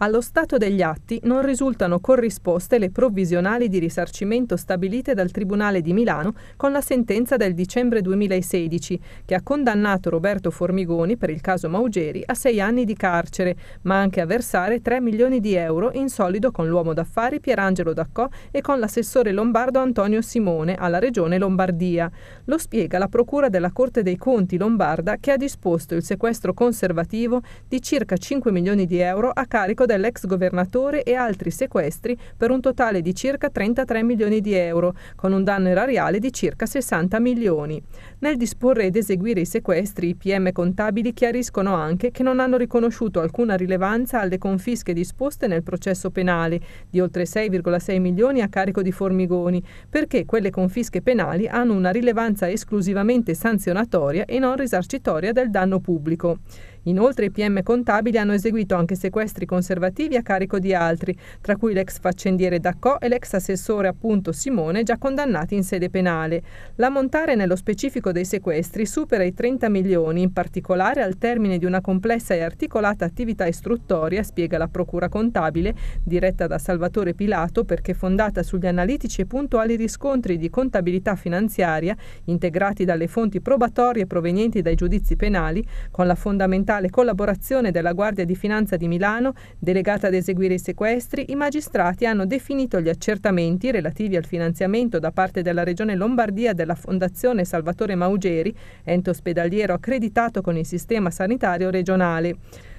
Allo stato degli atti non risultano corrisposte le provvisionali di risarcimento stabilite dal Tribunale di Milano con la sentenza del dicembre 2016, che ha condannato Roberto Formigoni per il caso Maugeri a sei anni di carcere, ma anche a versare 3 milioni di euro in solido con l'uomo d'affari Pierangelo Daccò e con l'assessore lombardo Antonio Simone alla Regione Lombardia. Lo spiega la Procura della Corte dei Conti lombarda che ha disposto il sequestro conservativo di circa 5 milioni di euro a carico dell'ex governatore e altri sequestri per un totale di circa 33 milioni di euro, con un danno erariale di circa 60 milioni. Nel disporre ed eseguire i sequestri, i PM contabili chiariscono anche che non hanno riconosciuto alcuna rilevanza alle confische disposte nel processo penale, di oltre 6,6 milioni a carico di Formigoni, perché quelle confische penali hanno una rilevanza esclusivamente sanzionatoria e non risarcitoria del danno pubblico. Inoltre i PM contabili hanno eseguito anche sequestri conservativi a carico di altri, tra cui l'ex faccendiere Daccò e l'ex assessore appunto Simone, già condannati in sede penale. L'ammontare nello specifico dei sequestri supera i 30 milioni, in particolare al termine di una complessa e articolata attività istruttoria, spiega la Procura Contabile, diretta da Salvatore Pilato perché fondata sugli analitici e puntuali riscontri di contabilità finanziaria integrati dalle fonti probatorie provenienti dai giudizi penali, con la fondamentale l'ufficiale collaborazione della Guardia di Finanza di Milano, delegata ad eseguire i sequestri, i magistrati hanno definito gli accertamenti relativi al finanziamento da parte della Regione Lombardia della Fondazione Salvatore Maugeri, ente ospedaliero accreditato con il sistema sanitario regionale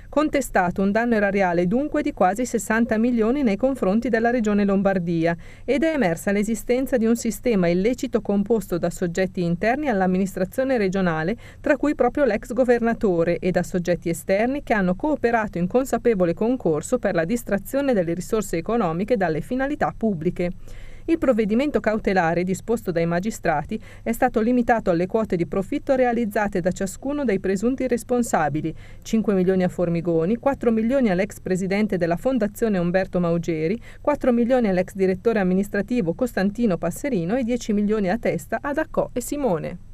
contestato un danno erariale dunque di quasi 60 milioni nei confronti della Regione Lombardia ed è emersa l'esistenza di un sistema illecito composto da soggetti interni all'amministrazione regionale, tra cui proprio l'ex governatore, e da soggetti esterni che hanno cooperato in consapevole concorso per la distrazione delle risorse economiche dalle finalità pubbliche. Il provvedimento cautelare disposto dai magistrati è stato limitato alle quote di profitto realizzate da ciascuno dei presunti responsabili, 5 milioni a Formigoni, 4 milioni all'ex presidente della Fondazione Umberto Maugeri, 4 milioni all'ex direttore amministrativo Costantino Passerino e 10 milioni a testa ad Accò e Simone.